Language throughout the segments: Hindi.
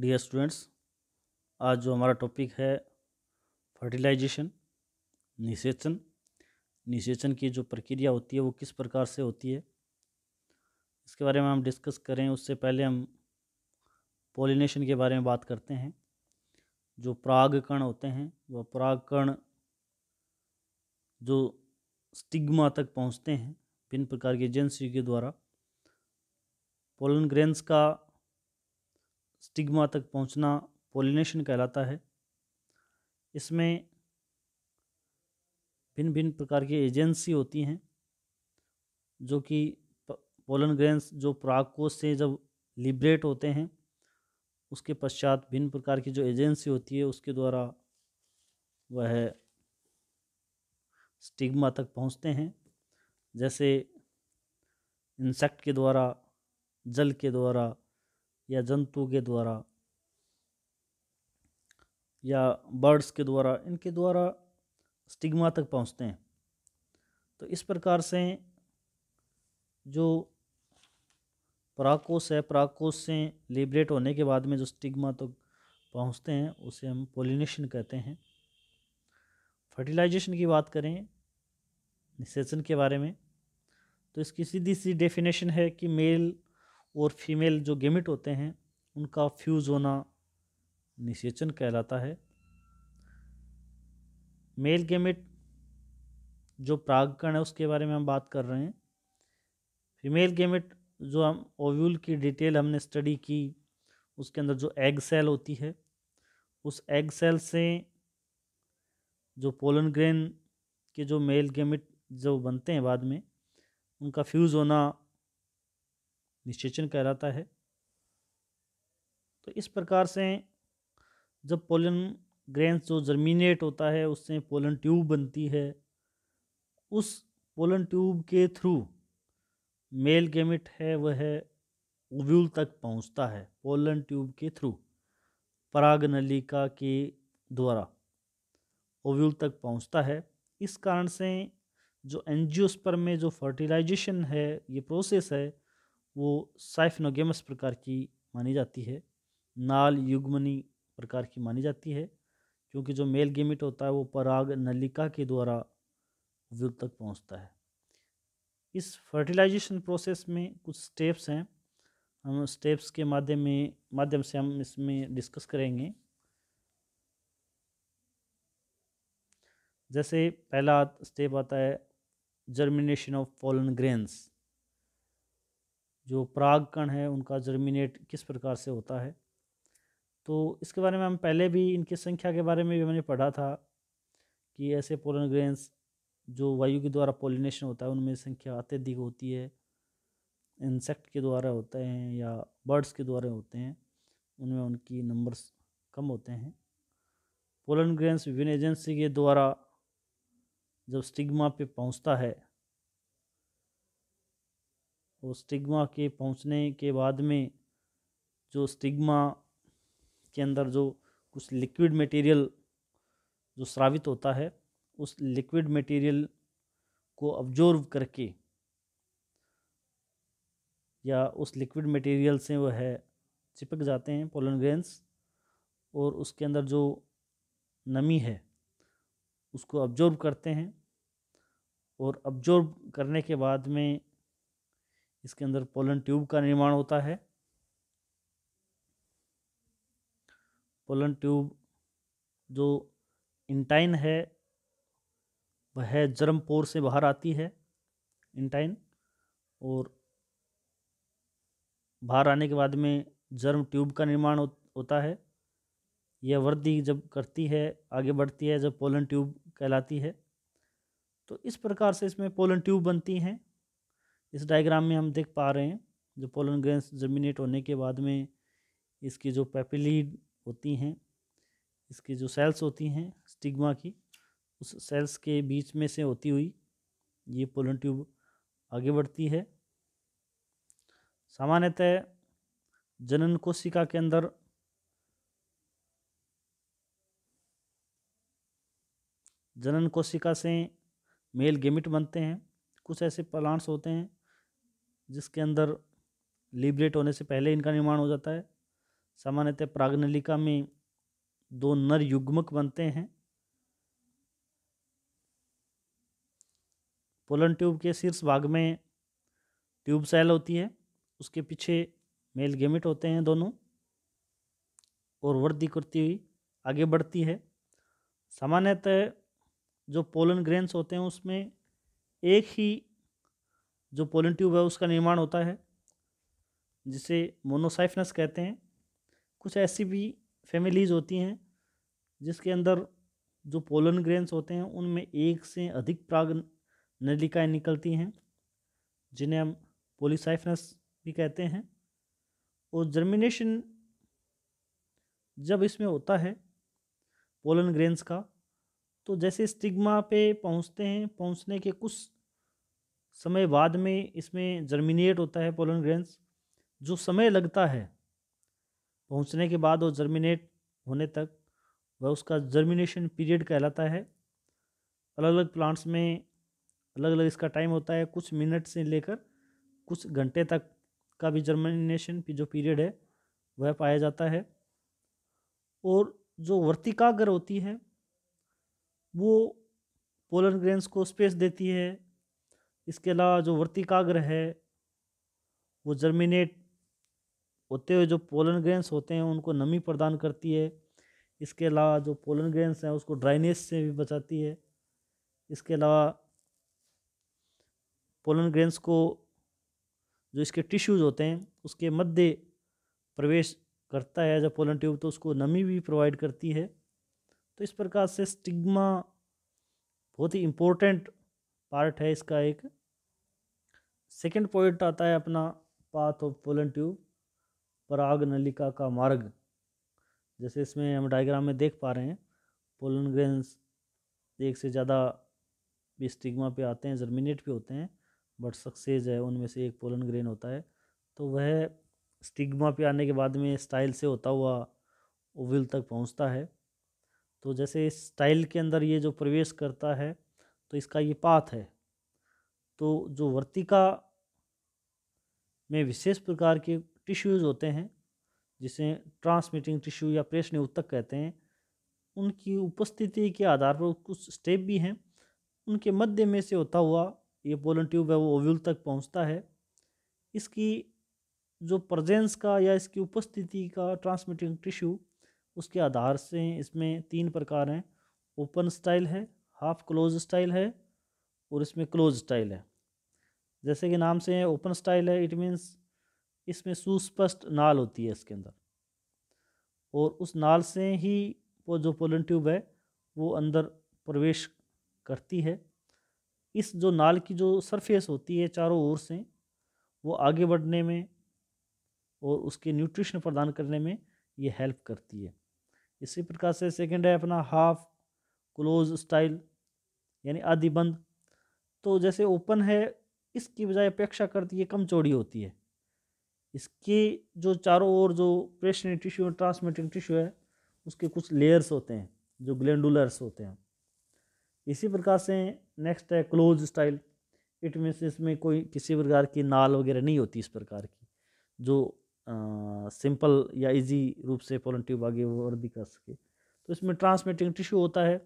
डियर स्टूडेंट्स आज जो हमारा टॉपिक है फर्टिलाइजेशन निषेचन निषेचन की जो प्रक्रिया होती है वो किस प्रकार से होती है इसके बारे में हम डिस्कस करें उससे पहले हम पोलिनेशन के बारे में बात करते हैं जो प्राग कण होते हैं वह प्राग कण जो स्टिग्मा तक पहुंचते हैं भिन्न प्रकार के एजेंसी के द्वारा पोलन ग्रेन्स का स्टिग्मा तक पहुंचना पोलिनेशन कहलाता है इसमें भिन्न भिन्न प्रकार की एजेंसी होती हैं जो कि पोलन ग्रेन्स जो प्राकोष से जब लिबरेट होते हैं उसके पश्चात भिन्न प्रकार की जो एजेंसी होती है उसके द्वारा वह स्टिग्मा तक पहुंचते हैं जैसे इंसेक्ट के द्वारा जल के द्वारा या जंतु के द्वारा या बर्ड्स के द्वारा इनके द्वारा स्टिग्मा तक पहुंचते हैं तो इस प्रकार से जो पराकोस है पराकोस से लिबरेट होने के बाद में जो स्टिग्मा तक तो पहुंचते हैं उसे हम पोलिनेशन कहते हैं फर्टिलाइजेशन की बात करें निषेचन के बारे में तो इसकी सीधी सी डेफिनेशन है कि मेल और फीमेल जो गेमिट होते हैं उनका फ्यूज़ होना निषेचन कहलाता है मेल गेमिट जो प्रागकण है उसके बारे में हम बात कर रहे हैं फीमेल गेमिट जो हम ओव्यूल की डिटेल हमने स्टडी की उसके अंदर जो एग सेल होती है उस एग सेल से जो पोलन ग्रेन के जो मेल गेमिट जो बनते हैं बाद में उनका फ्यूज़ होना निषेचन कहलाता है तो इस प्रकार से जब पोलन ग्रेन जो जर्मिनेट होता है उससे पोलन ट्यूब बनती है उस पोलन ट्यूब के थ्रू मेल गेमिट है वह ओव्यूल तक पहुंचता है पोलन ट्यूब के थ्रू पराग नलिका के द्वारा ओव्यूल तक पहुंचता है इस कारण से जो एनजियोस्पर में जो फर्टिलाइजेशन है ये प्रोसेस है वो साइफनोगेमस प्रकार की मानी जाती है नाल युग्मनी प्रकार की मानी जाती है क्योंकि जो मेल गेमिट होता है वो पराग नलिका के द्वारा उपयुक्त तक पहुंचता है इस फर्टिलाइजेशन प्रोसेस में कुछ स्टेप्स हैं हम स्टेप्स के माध्यम में माध्यम से हम इसमें डिस्कस करेंगे जैसे पहला स्टेप आता है जर्मिनेशन ऑफ फॉलन ग्रेन्स जो प्राग कण है उनका जर्मिनेट किस प्रकार से होता है तो इसके बारे में हम पहले भी इनकी संख्या के बारे में भी मैंने पढ़ा था कि ऐसे पोलन ग्रेन्स जो वायु के द्वारा पोलिनेशन होता है उनमें संख्या अत्यधिक होती है इंसेक्ट के द्वारा होते हैं या बर्ड्स के द्वारा होते हैं उनमें उनकी नंबर्स कम होते हैं पोलन ग्रेन्स विभिन्न एजेंसी के द्वारा जब स्टिग्मा पे पहुंचता है और स्टिग्मा के पहुंचने के बाद में जो स्टिग्मा के अंदर जो कुछ लिक्विड मटेरियल जो स्रावित होता है उस लिक्विड मटेरियल को ऑब्जॉर्व करके या उस लिक्विड मटेरियल से वह है चिपक जाते हैं पोलन ग्रेन्स और उसके अंदर जो नमी है उसको ऑब्जॉर्व करते हैं और ऑब्जॉर्व करने के बाद में इसके अंदर पोलन ट्यूब का निर्माण होता है पोलन ट्यूब जो इंटाइन है वह जर्म पोर से बाहर आती है इंटाइन और बाहर आने के बाद में जर्म ट्यूब का निर्माण होता है यह वृद्धि जब करती है आगे बढ़ती है जब पोलन ट्यूब कहलाती है तो इस प्रकार से इसमें पोलन ट्यूब बनती हैं इस डायग्राम में हम देख पा रहे हैं जो पोलन ग्रेन्स जर्मिनेट होने के बाद में इसकी जो पेपिलीड होती हैं इसकी जो सेल्स होती हैं स्टिग्मा की उस सेल्स के बीच में से होती हुई ये पोलन ट्यूब आगे बढ़ती है सामान्यतः जनन कोशिका के अंदर जनन कोशिका से मेल गेमिट बनते हैं कुछ ऐसे प्लांट्स होते हैं जिसके अंदर लिबरेट होने से पहले इनका निर्माण हो जाता है सामान्यतः प्रागनलिका में दो नर युग्मक बनते हैं पोलन ट्यूब के शीर्ष भाग में ट्यूब सेल होती है उसके पीछे मेल गेमिट होते हैं दोनों और वृद्धि करती हुई आगे बढ़ती है सामान्यतः जो पोलन ग्रेन्स होते हैं उसमें एक ही जो पोलन ट्यूब है उसका निर्माण होता है जिसे मोनोसाइफनस कहते हैं कुछ ऐसी भी फैमिलीज होती हैं जिसके अंदर जो पोलन ग्रेन्स होते हैं उनमें एक से अधिक प्राग नलिकाएँ निकलती हैं जिन्हें हम पोलिसाइफनस भी कहते हैं और जर्मिनेशन जब इसमें होता है पोलन ग्रेन्स का तो जैसे स्टिग्मा पे पहुंचते हैं पहुंचने के कुछ समय बाद में इसमें जर्मिनेट होता है पोलन ग्रेन्स जो समय लगता है पहुंचने के बाद वो जर्मिनेट होने तक वह उसका जर्मिनेशन पीरियड कहलाता है अलग अलग प्लांट्स में अलग अलग इसका टाइम होता है कुछ मिनट से लेकर कुछ घंटे तक का भी जर्मिनेशन जो पीरियड है वह पाया जाता है और जो वर्तिकाग्र होती है वो पोलन ग्रेन्स को स्पेस देती है इसके अलावा जो वर्तिकाग्र है वो जर्मिनेट होते हुए जो पोलन ग्रेन्स होते हैं उनको नमी प्रदान करती है इसके अलावा जो पोलन ग्रेन्स हैं उसको ड्राइनेस से भी बचाती है इसके अलावा पोलन ग्रेन्स को जो इसके टिश्यूज होते हैं उसके मध्य प्रवेश करता है जब पोलन ट्यूब तो उसको नमी भी प्रोवाइड करती है तो इस प्रकार से स्टिग्मा बहुत ही इम्पोर्टेंट पार्ट है इसका एक सेकंड पॉइंट आता है अपना पाथ ऑफ पोलन ट्यूब पराग नलिका का मार्ग जैसे इसमें हम डायग्राम में देख पा रहे हैं पोलन ग्रेन्स एक से ज़्यादा भी स्टिग्मा पे आते हैं जर्मिनेट पे होते हैं बट सक्सेज है उनमें से एक पोलन ग्रेन होता है तो वह स्टिग्मा पे आने के बाद में स्टाइल से होता हुआ ओविल तक पहुंचता है तो जैसे इस स्टाइल के अंदर ये जो प्रवेश करता है तो इसका ये पाथ है तो जो वर्तिका में विशेष प्रकार के टिश्यूज़ होते हैं जिसे ट्रांसमिटिंग टिश्यू या प्रेषण उत्तक कहते हैं उनकी उपस्थिति के आधार पर कुछ स्टेप भी हैं उनके मध्य में से होता हुआ ये पोलन ट्यूब है वो ओव्यूल तक पहुंचता है इसकी जो प्रजेंस का या इसकी उपस्थिति का ट्रांसमिटिंग टिश्यू उसके आधार से इसमें तीन प्रकार हैं ओपन स्टाइल है हाफ क्लोज स्टाइल है और इसमें क्लोज स्टाइल है जैसे कि नाम से ओपन स्टाइल है इट मीन्स इसमें सुस्पष्ट नाल होती है इसके अंदर और उस नाल से ही वो जो पोलन ट्यूब है वो अंदर प्रवेश करती है इस जो नाल की जो सरफेस होती है चारों ओर से वो आगे बढ़ने में और उसके न्यूट्रिशन प्रदान करने में ये हेल्प करती है इसी प्रकार से सेकंड है अपना हाफ क्लोज स्टाइल यानी आदि बंद तो जैसे ओपन है इसकी बजाय अपेक्षा करती है कम चौड़ी होती है इसकी जो चारों ओर जो प्रेशनी टिश्यू और ट्रांसमिटिंग टिश्यू है उसके कुछ लेयर्स होते हैं जो ग्लैंडुलर्स होते हैं इसी प्रकार से नेक्स्ट है क्लोज स्टाइल इट मीन्स इसमें कोई किसी प्रकार की नाल वगैरह नहीं होती इस प्रकार की जो आ, सिंपल या इजी रूप से पॉलन ट्यूब आगे वर्दी कर सके तो इसमें ट्रांसमिटिंग टिश्यू होता है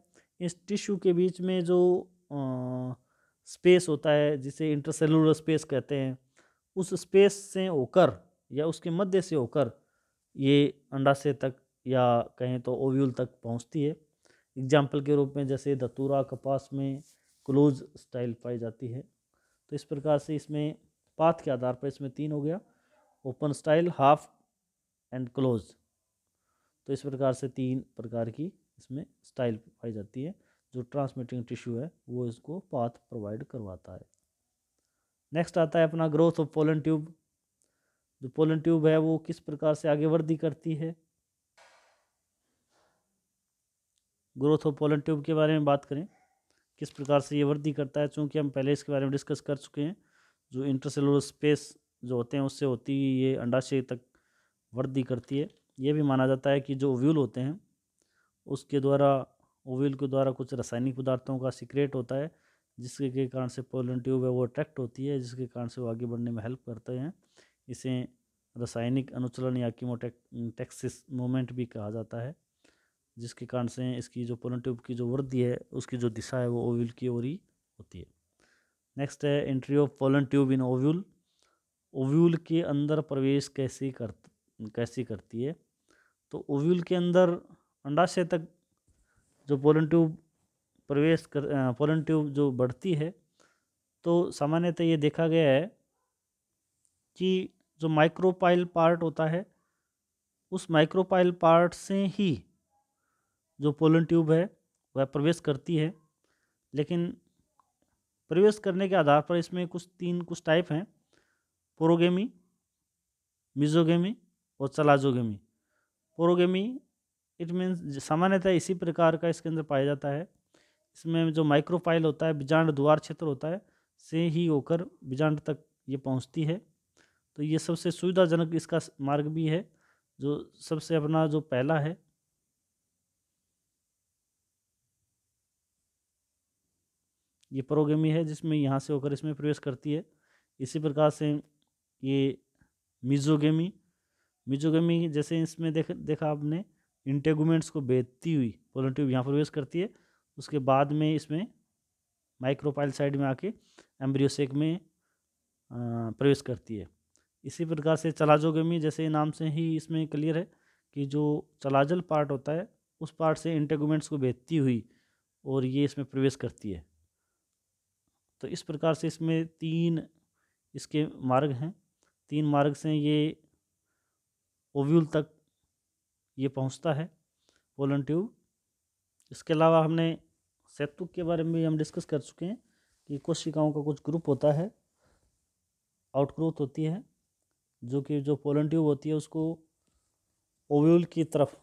इस टिश्यू के बीच में जो स्पेस होता है जिसे इंटरसेलुलर स्पेस कहते हैं उस स्पेस से होकर या उसके मध्य से होकर ये अंडाशय तक या कहें तो ओव्यूल तक पहुंचती है एग्जाम्पल के रूप में जैसे दतूरा कपास में क्लोज स्टाइल पाई जाती है तो इस प्रकार से इसमें पाथ के आधार पर इसमें तीन हो गया open style half and close तो इस प्रकार से तीन प्रकार की इसमें स्टाइल पाई जाती है जो ट्रांसमिटिंग टिश्यू है वो इसको पाथ प्रोवाइड करवाता है नेक्स्ट आता है अपना ग्रोथ ऑफ पोलन ट्यूब जो पोलन ट्यूब है वो किस प्रकार से आगे वृद्धि करती है ग्रोथ ऑफ पोलन ट्यूब के बारे में बात करें किस प्रकार से ये वृद्धि करता है चूँकि हम पहले इसके बारे में डिस्कस कर चुके हैं जो इंटरसेलुलर स्पेस जो होते हैं उससे होती ये अंडाशय तक वृद्धि करती है ये भी माना जाता है कि जो व्यूल होते हैं उसके द्वारा ओविल के द्वारा कुछ रासायनिक पदार्थों का सीक्रेट होता है जिसके के कारण से पोलन ट्यूब है वो अट्रैक्ट होती है जिसके कारण से वो आगे बढ़ने में हेल्प करते हैं इसे रासायनिक अनुचलन या टेक्सिस मोमेंट भी कहा जाता है जिसके कारण से इसकी जो पोलन ट्यूब की जो वृद्धि है उसकी जो दिशा है वो ओव्यूल की ओर ही होती है नेक्स्ट है entry of pollen tube in ovule ovule के अंदर प्रवेश कैसे कर कैसी करती है तो ओव्यूल के अंदर अंडाशय तक जो पोलन ट्यूब प्रवेश कर पोलन ट्यूब जो बढ़ती है तो सामान्यतः ये देखा गया है कि जो माइक्रोपाइल पार्ट होता है उस माइक्रोपाइल पार्ट से ही जो पोलन ट्यूब है वह प्रवेश करती है लेकिन प्रवेश करने के आधार पर इसमें कुछ तीन कुछ टाइप हैं पोरोगेमी मिजोगेमी और चलाजोगेमी पोरोगेमी इट मीन्स सामान्यतः इसी प्रकार का इसके अंदर पाया जाता है इसमें जो माइक्रोपाइल होता है बीजांड द्वार क्षेत्र होता है से ही होकर बीजांड तक ये पहुंचती है तो ये सबसे सुविधाजनक इसका मार्ग भी है जो सबसे अपना जो पहला है ये प्रोगेमी है जिसमें यहाँ से होकर इसमें प्रवेश करती है इसी प्रकार से ये मिजोगेमी मिजोगेमी जैसे इसमें देख देखा आपने इंटेगूमेंट्स को बेचती हुई पोलन ट्यूब यहाँ प्रवेश करती है उसके बाद में इसमें माइक्रोपाइल साइड में आके एम्ब्रियोसेक में प्रवेश करती है इसी प्रकार से चलाजोगेमी जैसे नाम से ही इसमें क्लियर है कि जो चलाजल पार्ट होता है उस पार्ट से इंटेगूमेंट्स को बेचती हुई और ये इसमें प्रवेश करती है तो इस प्रकार से इसमें तीन इसके मार्ग हैं तीन मार्ग से ये ओव्यूल तक ये पहुंचता है पोलन ट्यूब इसके अलावा हमने सेतु के बारे में भी हम डिस्कस कर चुके हैं कि कोशिकाओं का कुछ ग्रुप होता है आउटग्रोथ होती है जो कि जो पोलन ट्यूब होती है उसको ओव्यूल की तरफ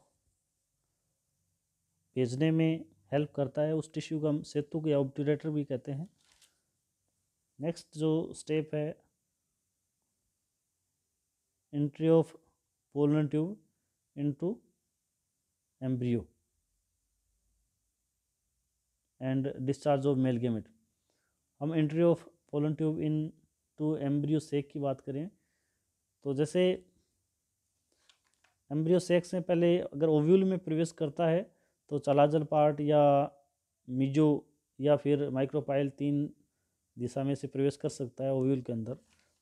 भेजने में हेल्प करता है उस टिश्यू का हम सेतु या ऑब्टूरेटर भी कहते हैं नेक्स्ट जो स्टेप है entry of pollen tube into embryo and discharge of male gamete हम entry of pollen tube in to embryo sac की बात करें तो जैसे एम्ब्रियो सेक्स में पहले अगर ओव्यूल में प्रवेश करता है तो चलाजल पार्ट या मिजो या फिर माइक्रोपाइल तीन दिशा में से प्रवेश कर सकता है ओव्यूल के अंदर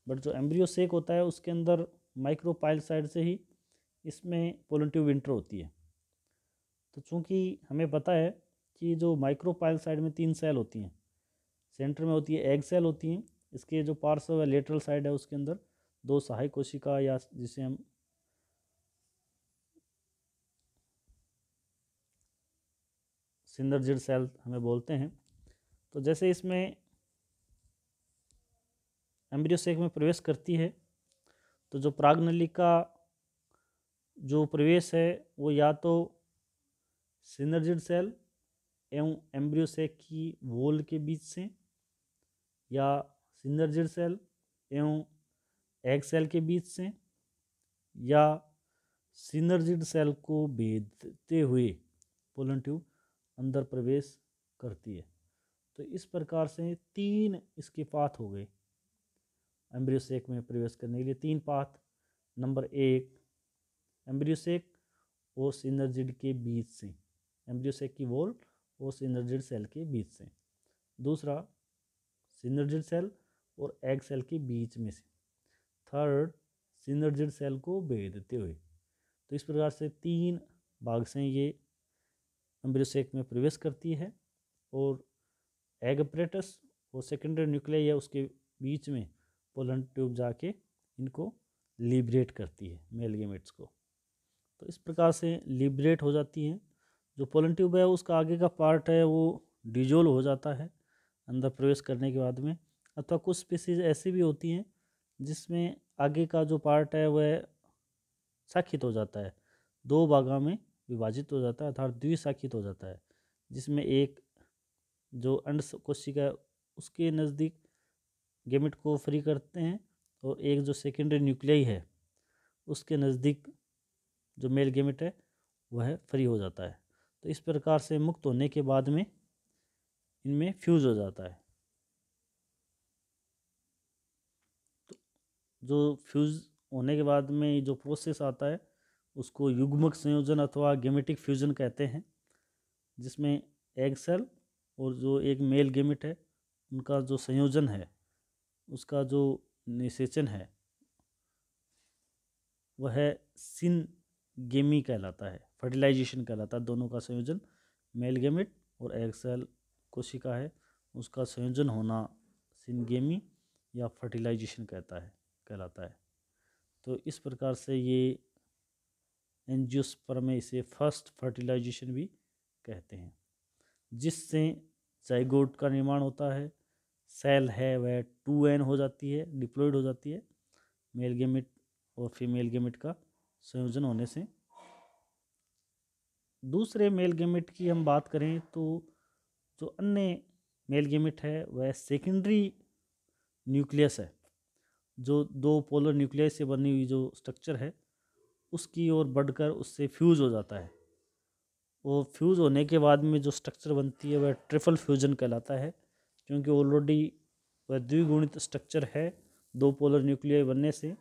बट जो एम्ब्रियो सेक होता है उसके अंदर माइक्रोपाइल साइड से ही इसमें पोलन ट्यूब इंटर होती है तो चूँकि हमें पता है कि जो माइक्रोपाइल साइड में तीन सेल होती हैं सेंटर में होती है एग सेल होती हैं इसके जो पार्श्व है लेटरल साइड है उसके अंदर दो सहायक कोशिका या जिसे हम सिंदरजिड सेल हमें बोलते हैं तो जैसे इसमें एम्ब्रियोसेक में प्रवेश करती है तो जो नली का जो प्रवेश है वो या तो सिनर्जिड सेल एवं एम्ब्रियोसेक की वोल के बीच से या सिनर्जिड सेल एवं एग सेल के बीच से या सिनर्जिड सेल को भेदते हुए पोलन ट्यूब अंदर प्रवेश करती है तो इस प्रकार से तीन इसके पाथ हो गए सेक में प्रवेश करने के लिए तीन पाथ नंबर एक एम्ब्रियोसेक और सिनर्जिड के बीच से एम्ब्लियोसेक की वॉल और सिनर्जिड सेल के बीच से दूसरा सिनर्जिड सेल और एग सेल के बीच में से थर्ड सिनर्जिड सेल को भेदते हुए तो इस प्रकार से तीन भाग से ये एम्ब्रियोसेक में प्रवेश करती है और एग अपरेटस और सेकेंडरी न्यूक्लियर या उसके बीच में पोलन ट्यूब जाके इनको लिबरेट करती है मेलगेमेट्स को तो इस प्रकार से लिबरेट हो जाती हैं जो पोलन ट्यूब है उसका आगे का पार्ट है वो डिजोल हो जाता है अंदर प्रवेश करने के बाद में अथवा कुछ स्पीसीज ऐसी भी होती हैं जिसमें आगे का जो पार्ट है वह शाखित हो जाता है दो भागा में विभाजित हो जाता है अर्थात द्विशाखित हो जाता है जिसमें एक जो अंड कोशिका उसके नज़दीक गेमिट को फ्री करते हैं और एक जो सेकेंडरी न्यूक्लियाई है उसके नज़दीक जो मेल गेमिट है वह फ्री हो जाता है तो इस प्रकार से मुक्त होने के बाद में इनमें फ्यूज़ हो जाता है तो जो फ्यूज़ होने के बाद में जो प्रोसेस आता है उसको युग्मक संयोजन अथवा गेमेटिक फ्यूजन कहते हैं जिसमें एग सेल और जो एक मेल गेमिट है उनका जो संयोजन है उसका जो निषेचन है वह सिन गेमी कहलाता है फर्टिलाइजेशन कहलाता है दोनों का संयोजन गेमिट और एग सेल कोशिका है उसका संयोजन होना सिनगेमी या फर्टिलाइजेशन कहता है कहलाता है तो इस प्रकार से ये एनजियोस्पर में इसे फर्स्ट फर्टिलाइजेशन भी कहते हैं जिससे जाइगोट का निर्माण होता है सेल है वह टू एन हो जाती है डिप्लोइड हो जाती है मेल गेमिट और फीमेल गेमिट का संयोजन होने से दूसरे मेल गेमिट की हम बात करें तो जो अन्य मेल गेमिट है वह सेकेंडरी न्यूक्लियस है जो दो पोलर न्यूक्लियस से बनी हुई जो स्ट्रक्चर है उसकी ओर बढ़कर उससे फ्यूज़ हो जाता है वो फ्यूज़ होने के बाद में जो स्ट्रक्चर बनती है वह ट्रिपल फ्यूजन कहलाता है क्योंकि ऑलरेडी वह द्विगुणित स्ट्रक्चर है दो पोलर न्यूक्लियर बनने से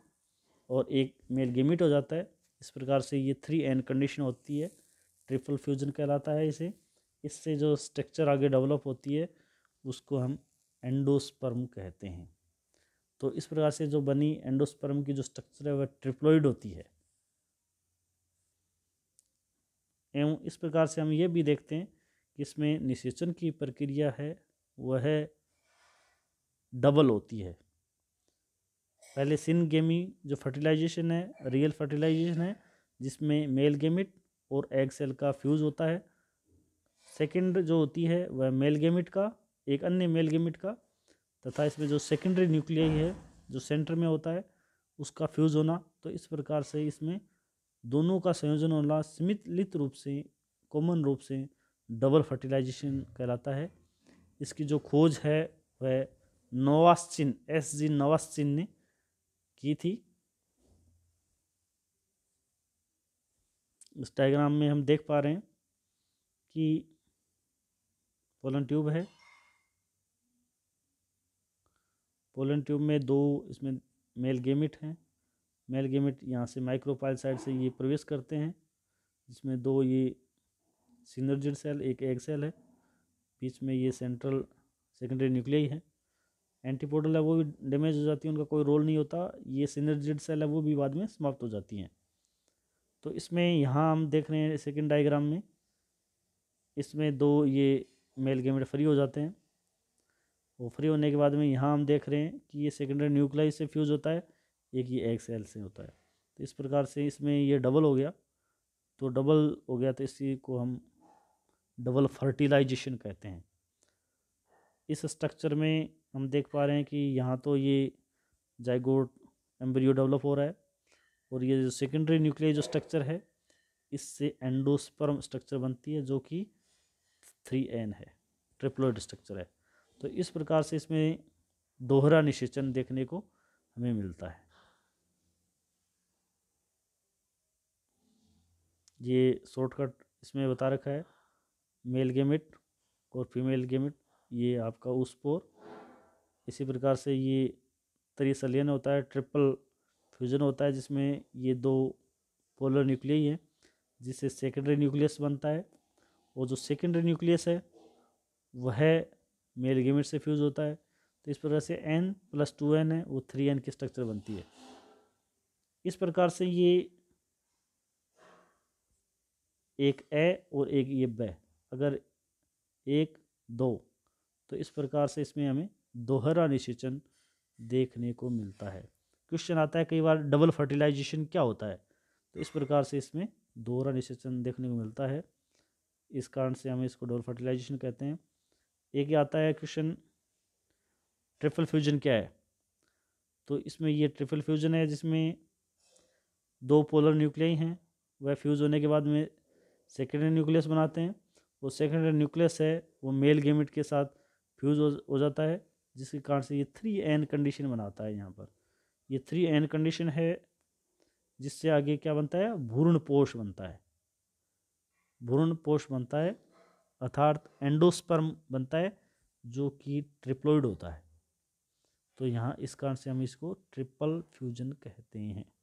और एक मेल गेमिट हो जाता है इस प्रकार से ये थ्री एन कंडीशन होती है ट्रिपल फ्यूजन कहलाता है इसे इससे जो स्ट्रक्चर आगे डेवलप होती है उसको हम एंडोस्पर्म कहते हैं तो इस प्रकार से जो बनी एंडोस्पर्म की जो स्ट्रक्चर है वह ट्रिप्लोइड होती है एवं इस प्रकार से हम ये भी देखते हैं कि इसमें निषेचन की प्रक्रिया है वह डबल होती है पहले सिन गेमी जो फर्टिलाइजेशन है रियल फर्टिलाइजेशन है जिसमें मेल गेमिट और एग सेल का फ्यूज़ होता है सेकेंड जो होती है वह मेल गेमिट का एक अन्य मेल गेमिट का तथा इसमें जो सेकेंडरी न्यूक्लियाई है जो सेंटर में होता है उसका फ्यूज़ होना तो इस प्रकार से इसमें दोनों का संयोजन होना सीमित रूप से कॉमन रूप से डबल फर्टिलाइजेशन कहलाता है इसकी जो खोज है वह नोवास्चिन एस जी नवास्चिन ने की थी इस डायग्राम में हम देख पा रहे हैं कि पोलन ट्यूब है पोलन ट्यूब में दो इसमें मेल गेमिट हैं मेल गेमिट यहाँ से माइक्रोपाइल साइड से ये प्रवेश करते हैं जिसमें दो ये सिनर्जिड सेल एक एग सेल है बीच में ये सेंट्रल सेकेंडरी न्यूक्लियाई है एंटीपोडल है वो भी डैमेज हो जाती है उनका कोई रोल नहीं होता ये सिनर्जिड सेल है वो भी बाद में समाप्त हो जाती हैं तो इसमें यहाँ हम देख रहे हैं सेकेंड डाइग्राम में इसमें दो ये मेल गेमेट फ्री हो जाते हैं और फ्री होने के बाद में यहाँ हम देख रहे हैं कि ये सेकेंडरी न्यूक्लियाई से फ्यूज होता है एक ये एक्स एल से होता है तो इस प्रकार से इसमें ये डबल हो गया तो डबल हो गया तो इसी को हम डबल फर्टिलाइजेशन कहते हैं इस स्ट्रक्चर में हम देख पा रहे हैं कि यहाँ तो ये जाइगोट एम्ब्रियो डेवलप हो रहा है और ये जो सेकेंडरी न्यूक्लियर जो स्ट्रक्चर है इससे एंडोस्पर्म स्ट्रक्चर बनती है जो कि थ्री एन है ट्रिप्लोइड स्ट्रक्चर है तो इस प्रकार से इसमें दोहरा निषेचन देखने को हमें मिलता है ये शॉर्टकट इसमें बता रखा है मेल गेमिट और फीमेल गेमिट ये आपका उसपोर इसी प्रकार से ये त्रिसलियन होता है ट्रिपल फ्यूज़न होता है जिसमें ये दो पोलर न्यूक्लियाई हैं जिससे सेकेंडरी न्यूक्लियस बनता है और जो सेकेंडरी न्यूक्लियस है वह मेल गेमिट से फ्यूज़ होता है तो इस प्रकार से एन प्लस टू एन है वो थ्री एन की स्ट्रक्चर बनती है इस प्रकार से ये एक ए और एक ये ब अगर एक दो तो इस प्रकार से इसमें हमें दोहरा निषेचन देखने को मिलता है क्वेश्चन आता है कई बार डबल फर्टिलाइजेशन क्या होता है तो इस प्रकार से इसमें दोहरा निषेचन देखने को मिलता है इस कारण से हम इसको डबल फर्टिलाइजेशन कहते हैं एक ही आता है क्वेश्चन ट्रिपल फ्यूजन क्या है तो इसमें ये ट्रिपल फ्यूजन है जिसमें दो पोलर न्यूक्लियाई हैं वह फ्यूज़ होने के बाद में सेकेंडरी न्यूक्लियस बनाते हैं वो सेकेंडरी न्यूक्लियस है वो मेल गेमिट के साथ फ्यूज़ हो जाता है जिसके कारण से ये थ्री एन कंडीशन बनाता है यहाँ पर ये थ्री एन कंडीशन है जिससे आगे क्या बनता है भूर्ण पोष बनता है भूर्ण पोष बनता है अर्थात एंडोस्पर्म बनता है जो कि ट्रिप्लोइड होता है तो यहाँ इस कारण से हम इसको ट्रिपल फ्यूजन कहते हैं